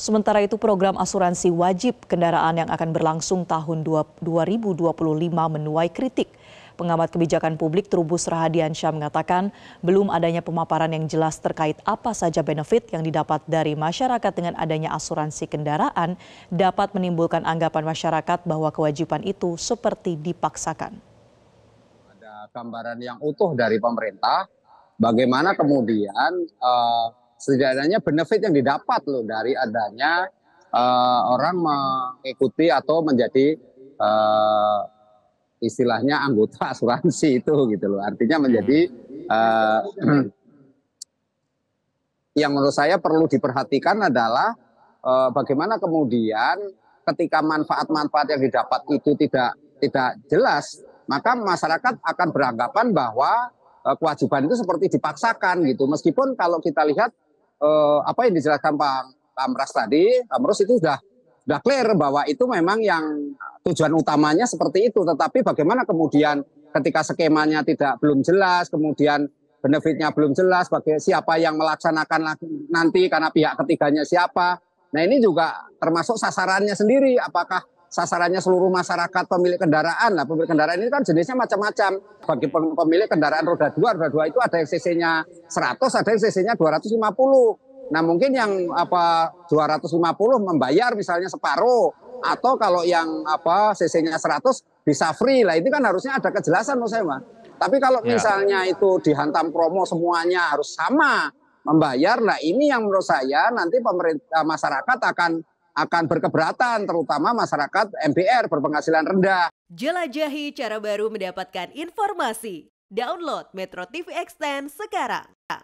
Sementara itu program asuransi wajib kendaraan yang akan berlangsung tahun 2025 menuai kritik. Pengamat kebijakan publik Trubus Rahadiansyah mengatakan belum adanya pemaparan yang jelas terkait apa saja benefit yang didapat dari masyarakat dengan adanya asuransi kendaraan dapat menimbulkan anggapan masyarakat bahwa kewajiban itu seperti dipaksakan. Ada gambaran yang utuh dari pemerintah bagaimana kemudian uh, setidaknya benefit yang didapat loh dari adanya uh, orang mengikuti atau menjadi uh, istilahnya anggota asuransi itu gitu loh. Artinya menjadi uh, yang menurut saya perlu diperhatikan adalah uh, bagaimana kemudian ketika manfaat-manfaat yang didapat itu tidak tidak jelas, maka masyarakat akan beranggapan bahwa uh, kewajiban itu seperti dipaksakan gitu. Meskipun kalau kita lihat eh, apa yang dijelaskan Pak Tamras tadi, Tamrus itu sudah sudah clear bahwa itu memang yang tujuan utamanya seperti itu. Tetapi bagaimana kemudian ketika skemanya tidak belum jelas, kemudian benefitnya belum jelas, bagi siapa yang melaksanakan nanti karena pihak ketiganya siapa. Nah ini juga termasuk sasarannya sendiri, apakah sasarannya seluruh masyarakat pemilik kendaraan. Nah, pemilik kendaraan ini kan jenisnya macam-macam. Bagi pemilik kendaraan roda dua, roda dua itu ada yang CC-nya 100, ada yang CC-nya 250. Nah, mungkin yang apa 250 membayar misalnya separuh atau kalau yang apa CC-nya 100 bisa free. Lah, itu kan harusnya ada kejelasan menurut saya, Mas. Tapi kalau ya. misalnya ya. itu dihantam promo semuanya harus sama membayar, nah ini yang menurut saya nanti pemerintah masyarakat akan akan berkeberatan terutama masyarakat MPR berpenghasilan rendah. Jelajahi cara baru mendapatkan informasi. Download Metro TV Extend sekarang.